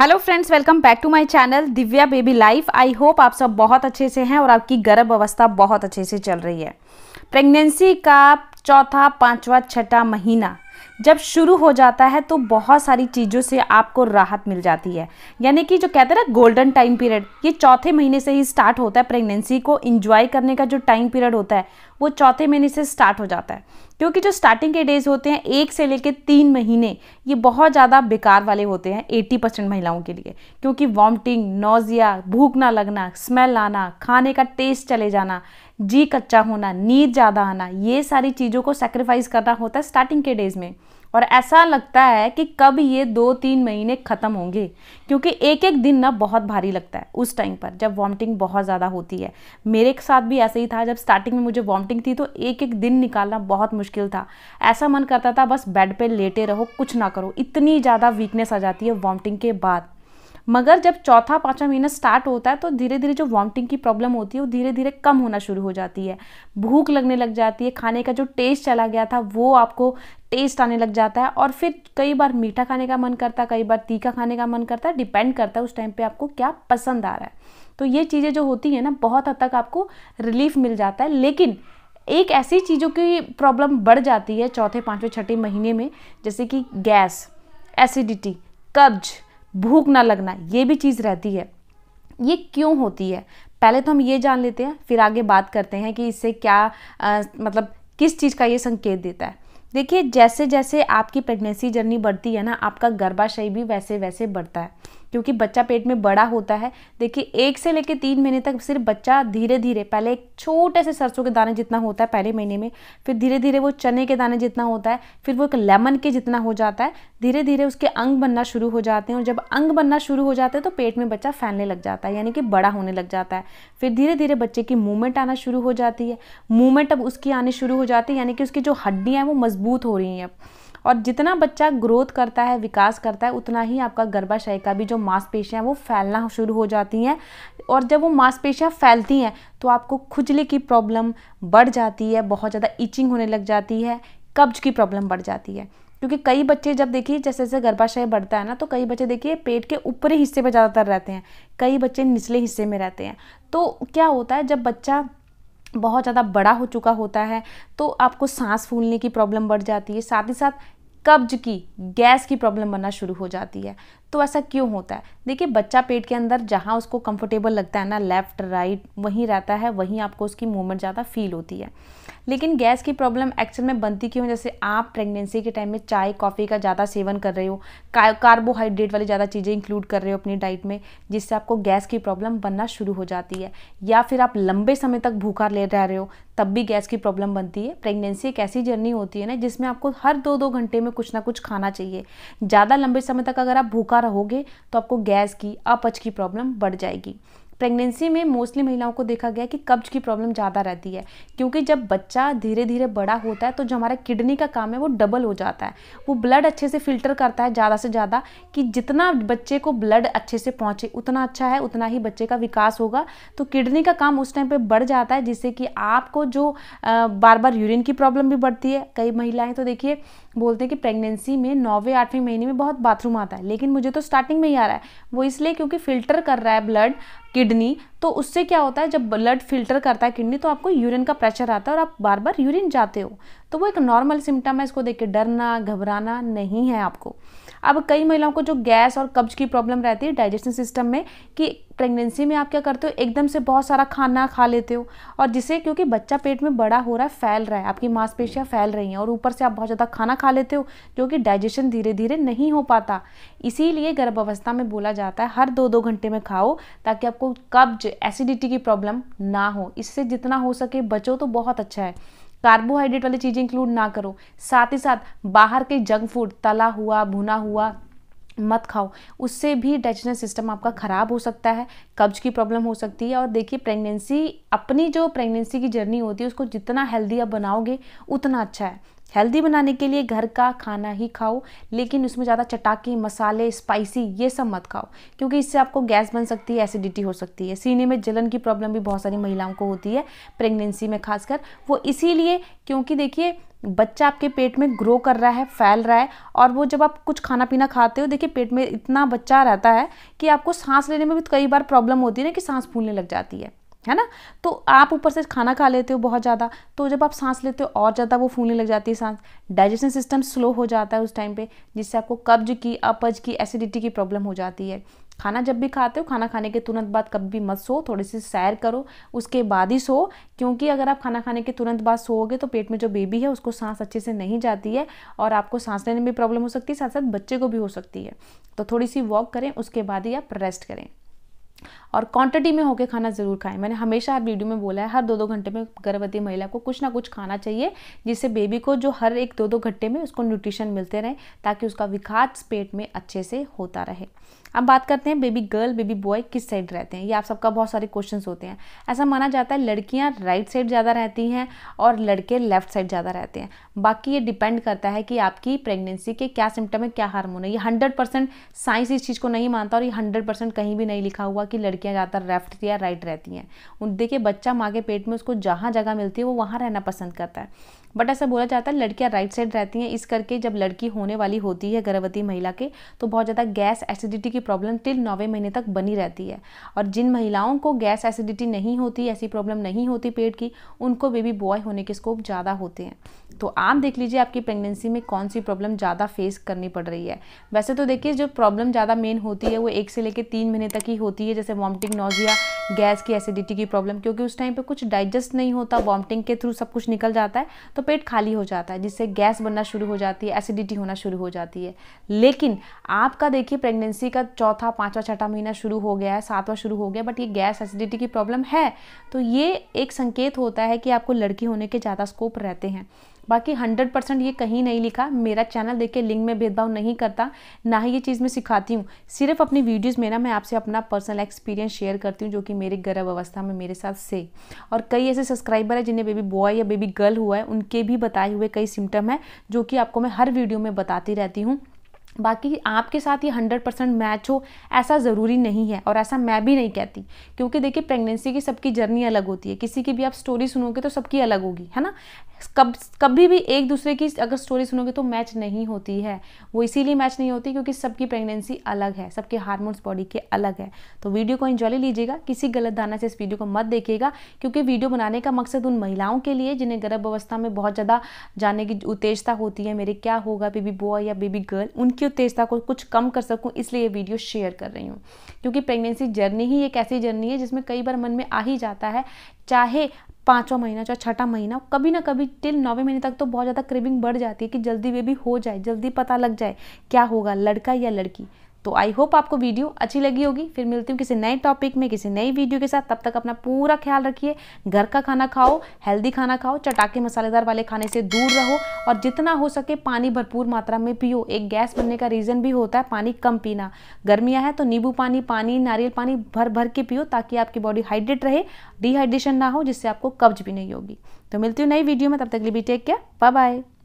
hello friends welcome back to my channel Divya baby life I hope आप सब बहुत अच्छे से हैं और आपकी गर्भ अवस्था बहुत अच्छे से चल रही है प्रेगनेंसी का चौथा पांचवा छठा महीना जब शुरू हो जाता है तो बहुत सारी चीज़ों से आपको राहत मिल जाती है यानी कि जो कहते हैं ना गोल्डन टाइम पीरियड ये चौथे महीने से ही स्टार्ट होता है प्रेगनेंसी को इंजॉय करने का जो टाइम पीरियड होता है वो चौथे महीने से स्टार्ट हो जाता है क्योंकि जो स्टार्टिंग के डेज होते हैं एक से लेकर तीन महीने ये बहुत ज़्यादा बेकार वाले होते हैं एट्टी परसेंट महिलाओं के लिए क्योंकि वॉमटिंग नोजिया भूख ना लगना स्मेल आना खाने का टेस्ट चले जाना जी कच्चा होना नींद ज़्यादा आना ये सारी चीज़ों को सेक्रीफाइस करना होता है स्टार्टिंग के डेज में और ऐसा लगता है कि कब ये दो तीन महीने ख़त्म होंगे क्योंकि एक एक दिन ना बहुत भारी लगता है उस टाइम पर जब वॉमिटिंग बहुत ज़्यादा होती है मेरे साथ भी ऐसे ही था जब स्टार्टिंग में मुझे वॉमिटिंग थी तो एक एक दिन निकालना बहुत मुश्किल था ऐसा मन करता था बस बेड पर लेटे रहो कुछ ना करो इतनी ज़्यादा वीकनेस आ जाती है वॉमिटिंग के बाद मगर जब चौथा पाँचवा महीना स्टार्ट होता है तो धीरे धीरे जो वॉमिटिंग की प्रॉब्लम होती है वो धीरे धीरे कम होना शुरू हो जाती है भूख लगने लग जाती है खाने का जो टेस्ट चला गया था वो आपको टेस्ट आने लग जाता है और फिर कई बार मीठा खाने का मन करता है कई बार तीखा खाने का मन करता है डिपेंड करता है उस टाइम पे आपको क्या पसंद आ रहा है तो ये चीज़ें जो होती हैं ना बहुत हद तक आपको रिलीफ मिल जाता है लेकिन एक ऐसी चीज़ों की प्रॉब्लम बढ़ जाती है चौथे पाँचवें छठे महीने में जैसे कि गैस एसिडिटी कब्ज भूख ना लगना ये भी चीज़ रहती है ये क्यों होती है पहले तो हम ये जान लेते हैं फिर आगे बात करते हैं कि इससे क्या आ, मतलब किस चीज़ का ये संकेत देता है देखिए जैसे जैसे आपकी प्रेगनेंसी जर्नी बढ़ती है ना आपका गर्भाशय भी वैसे वैसे बढ़ता है क्योंकि बच्चा पेट में बड़ा होता है देखिए एक से लेकर तीन महीने तक सिर्फ बच्चा धीरे धीरे पहले एक छोटे से सरसों के दाने जितना होता है पहले महीने में फिर धीरे धीरे वो चने के दाने जितना होता है फिर वो एक लेमन के जितना हो जाता है धीरे धीरे उसके अंग बनना शुरू हो जाते हैं और जब अंग बनना शुरू हो जाते हैं तो पेट में बच्चा फैलने लग जाता है यानी कि बड़ा होने लग जाता है फिर धीरे धीरे बच्चे की मूवमेंट आना शुरू हो जाती है मूवमेंट अब उसकी आनी शुरू हो जाती है यानी कि उसकी जो हड्डियाँ हैं वो मजबूत हो रही हैं अब और जितना बच्चा ग्रोथ करता है विकास करता है उतना ही आपका गर्भाशय का भी जो मांसपेशियाँ वो फैलना शुरू हो जाती हैं और जब वो मांसपेशियाँ फैलती हैं तो आपको खुजली की प्रॉब्लम बढ़ जाती है बहुत ज़्यादा इचिंग होने लग जाती है कब्ज की प्रॉब्लम बढ़ जाती है क्योंकि कई बच्चे जब देखिए जैसे जैसे गर्भाशय बढ़ता है ना तो कई बच्चे देखिए पेट के ऊपरी हिस्से में ज़्यादातर रहते हैं कई बच्चे निचले हिस्से में रहते हैं तो क्या होता है जब बच्चा बहुत ज़्यादा बड़ा हो चुका होता है तो आपको सांस फूलने की प्रॉब्लम बढ़ जाती है साथ ही साथ कब्ज की गैस की प्रॉब्लम बनना शुरू हो जाती है तो ऐसा क्यों होता है देखिए बच्चा पेट के अंदर जहाँ उसको कंफर्टेबल लगता है ना लेफ़्ट राइट वहीं रहता है वहीं आपको उसकी मूवमेंट ज़्यादा फील होती है लेकिन गैस की प्रॉब्लम एक्चुअल में बनती क्यों है जैसे आप प्रेगनेंसी के टाइम में चाय कॉफ़ी का ज़्यादा सेवन कर रहे हो कार्बोहाइड्रेट वाली ज़्यादा चीज़ें इंक्लूड कर रहे हो अपनी डाइट में जिससे आपको गैस की प्रॉब्लम बनना शुरू हो जाती है या फिर आप लंबे समय तक भूखा ले रह रहे हो तब भी गैस की प्रॉब्लम बनती है प्रेगनेंसी एक ऐसी जर्नी होती है ना जिसमें आपको हर दो दो घंटे में कुछ ना कुछ खाना चाहिए ज़्यादा लंबे समय तक अगर आप भूखा दोबारा होगे तो आपको गैस की अपच की प्रॉब्लम बढ़ जाएगी प्रेगनेंसी में मोस्टली महिलाओं को देखा गया कि कब्ज की प्रॉब्लम ज़्यादा रहती है क्योंकि जब बच्चा धीरे धीरे बड़ा होता है तो जो हमारा किडनी का काम है वो डबल हो जाता है वो ब्लड अच्छे से फिल्टर करता है ज़्यादा से ज़्यादा कि जितना बच्चे को ब्लड अच्छे से पहुँचे उतना अच्छा है उतना ही बच्चे का विकास होगा तो किडनी का काम उस टाइम पर बढ़ जाता है जिससे कि आपको जो बार बार यूरिन की प्रॉब्लम भी बढ़ती है कई महिलाएं तो देखिए बोलते हैं कि प्रेगनेंसी में नौवें आठवें महीने में बहुत बाथरूम आता है लेकिन मुझे तो स्टार्टिंग में ही आ रहा है वो इसलिए क्योंकि फिल्टर कर रहा है ब्लड किडनी तो उससे क्या होता है जब ब्लड फिल्टर करता है किडनी तो आपको यूरिन का प्रेशर आता है और आप बार बार यूरिन जाते हो तो वो एक नॉर्मल सिम्टम है इसको देख के डरना घबराना नहीं है आपको अब कई महिलाओं को जो गैस और कब्ज की प्रॉब्लम रहती है डाइजेशन सिस्टम में कि प्रेगनेंसी में आप क्या करते हो एकदम से बहुत सारा खाना खा लेते हो और जिसे क्योंकि बच्चा पेट में बड़ा हो रहा है फैल रहा है आपकी मांसपेशियाँ फैल रही हैं और ऊपर से आप बहुत ज़्यादा खाना खा लेते हो जो कि डाइजेशन धीरे धीरे नहीं हो पाता इसीलिए गर्भावस्था में बोला जाता है हर दो दो घंटे में खाओ ताकि आपको कब्ज एसिडिटी की प्रॉब्लम ना हो इससे जितना हो सके बचो तो बहुत अच्छा है कार्बोहाइड्रेट वाली चीज़ें इंक्लूड ना करो साथ ही साथ बाहर के जंक फूड तला हुआ भुना हुआ मत खाओ उससे भी डाइजेशन सिस्टम आपका ख़राब हो सकता है कब्ज की प्रॉब्लम हो सकती है और देखिए प्रेगनेंसी अपनी जो प्रेगनेंसी की जर्नी होती है उसको जितना हेल्दी आप बनाओगे उतना अच्छा है हेल्दी बनाने के लिए घर का खाना ही खाओ लेकिन उसमें ज़्यादा चटाकी मसाले स्पाइसी ये सब मत खाओ क्योंकि इससे आपको गैस बन सकती है एसिडिटी हो सकती है सीने में जलन की प्रॉब्लम भी बहुत सारी महिलाओं को होती है प्रेगनेंसी में खासकर वो इसीलिए क्योंकि देखिए बच्चा आपके पेट में ग्रो कर रहा है फैल रहा है और वो जब आप कुछ खाना पीना खाते हो देखिए पेट में इतना बच्चा रहता है कि आपको सांस लेने में भी कई बार प्रॉब्लम होती है ना कि सांस फूलने लग जाती है है ना तो आप ऊपर से खाना खा लेते हो बहुत ज़्यादा तो जब आप सांस लेते हो और ज़्यादा वो फूलने लग जाती है सांस डाइजेशन सिस्टम स्लो हो जाता है उस टाइम पे जिससे आपको कब्ज की अपज की एसिडिटी की प्रॉब्लम हो जाती है खाना जब भी खाते हो खाना खाने के तुरंत बाद कभी भी मत सो थोड़ी सी सैर करो उसके बाद ही सो क्योंकि अगर आप खाना खाने के तुरंत बाद सोओगे तो पेट में जो बेबी है उसको सांस अच्छे से नहीं जाती है और आपको सांस लेने में प्रॉब्लम हो सकती है साथ साथ बच्चे को भी हो सकती है तो थोड़ी सी वॉक करें उसके बाद ही आप रेस्ट करें और क्वांटिटी में होके खाना ज़रूर खाएं मैंने हमेशा हर वीडियो में बोला है हर दो दो घंटे में गर्भवती महिला को कुछ ना कुछ खाना चाहिए जिससे बेबी को जो हर एक दो दो घंटे में उसको न्यूट्रिशन मिलते रहें ताकि उसका विकास पेट में अच्छे से होता रहे अब बात करते हैं बेबी गर्ल बेबी बॉय किस साइड रहते हैं ये आप सबका बहुत सारे क्वेश्चंस होते हैं ऐसा माना जाता है लड़कियां राइट साइड ज़्यादा रहती हैं और लड़के लेफ्ट साइड ज़्यादा रहते हैं बाकी ये डिपेंड करता है कि आपकी प्रेगनेंसी के क्या सिम्टम है क्या हार्मोन है ये हंड्रेड परसेंट साइंस इस चीज़ को नहीं मानता और ये हंड्रेड परसेंट कहीं भी नहीं लिखा हुआ कि लड़कियाँ ज़्यादा लेफ्ट या राइट रहती हैं उन देखिए बच्चा माँ के पेट में उसको जहाँ जगह मिलती है वो वहाँ रहना पसंद करता है बट ऐसा बोला जाता है लड़कियाँ राइट साइड रहती हैं इस करके जब लड़की होने वाली होती है गर्भवती महिला के तो बहुत ज़्यादा गैस एसिडिटी की प्रॉब्लम टिल नौवे महीने तक बनी रहती है और जिन महिलाओं को गैस एसिडिटी नहीं होती ऐसी प्रॉब्लम नहीं होती पेट की उनको बेबी बॉय होने के स्कोप ज़्यादा होते हैं तो आप देख लीजिए आपकी प्रेगनेंसी में कौन सी प्रॉब्लम ज़्यादा फेस करनी पड़ रही है वैसे तो देखिए जो प्रॉब्लम ज़्यादा मेन होती है वो एक से लेकर तीन महीने तक ही होती है जैसे वॉमिटिंग नोजिया गैस की एसिडिटी की प्रॉब्लम क्योंकि उस टाइम पर कुछ डाइजेस्ट नहीं होता वॉमिटिंग के थ्रू सब कुछ निकल जाता है तो तो पेट खाली हो जाता है जिससे गैस बनना शुरू हो जाती है एसिडिटी होना शुरू हो जाती है लेकिन आपका देखिए प्रेगनेंसी का चौथा पाँचवा छठा महीना शुरू हो गया है सातवां शुरू हो गया बट ये गैस एसिडिटी की प्रॉब्लम है तो ये एक संकेत होता है कि आपको लड़की होने के ज़्यादा स्कोप रहते हैं बाकी हंड्रेड परसेंट ये कहीं नहीं लिखा मेरा चैनल देख के लिंक में भेदभाव नहीं करता ना ही ये चीज़ मैं सिखाती हूँ सिर्फ अपनी वीडियोस में ना मैं आपसे अपना पर्सनल एक्सपीरियंस शेयर करती हूँ जो कि मेरे गर्भ अवस्था में मेरे साथ से और कई ऐसे सब्सक्राइबर है जिन्हें बेबी बॉय या बेबी गर्ल हुआ है उनके भी बताए हुए कई सिम्टम हैं जो कि आपको मैं हर वीडियो में बताती रहती हूँ बाकी आपके साथ ये हंड्रेड परसेंट मैच हो ऐसा ज़रूरी नहीं है और ऐसा मैं भी नहीं कहती क्योंकि देखिए प्रेगनेंसी की सबकी जर्नी अलग होती है किसी की भी आप स्टोरी सुनोगे तो सबकी अलग होगी है ना कब कभी भी एक दूसरे की अगर स्टोरी सुनोगे तो मैच नहीं होती है वो इसीलिए मैच नहीं होती क्योंकि सबकी प्रेगनेंसी अलग है सबके हार्मोन्स बॉडी के अलग है तो वीडियो को इन्जॉय लीजिएगा किसी गलत धारणा से इस वीडियो को मत देखिएगा क्योंकि वीडियो बनाने का मकसद उन महिलाओं के लिए जिन्हें गर्भ अवस्था में बहुत ज़्यादा जाने की उत्तेजता होती है मेरे क्या होगा बेबी बॉय या बेबी गर्ल उनकी उत्तेजता को कुछ कम कर सकूँ इसलिए ये वीडियो शेयर कर रही हूँ क्योंकि प्रेगनेंसी जर्नी ही एक ऐसी जर्नी है जिसमें कई बार मन में आ ही जाता है चाहे पाँचवा महीना चाहे छठा महीना कभी ना कभी टिल नौवे महीने तक तो बहुत ज़्यादा क्रेविंग बढ़ जाती है कि जल्दी बेबी हो जाए जल्दी पता लग जाए क्या होगा लड़का या लड़की तो आई होप आपको वीडियो अच्छी लगी होगी फिर मिलती हूँ किसी नए टॉपिक में किसी नई वीडियो के साथ तब तक अपना पूरा ख्याल रखिए घर का खाना खाओ हेल्दी खाना खाओ चटाके मसालेदार वाले खाने से दूर रहो और जितना हो सके पानी भरपूर मात्रा में पियो एक गैस बनने का रीज़न भी होता है पानी कम पीना गर्मियाँ हैं तो नींबू पानी पानी नारियल पानी भर भर के पियो ताकि आपकी बॉडी हाइड्रेट रहे डिहाइड्रेशन ना हो जिससे आपको कब्ज भी नहीं होगी तो मिलती हूँ नई वीडियो में तब तक लिए टेक केयर बाय बाय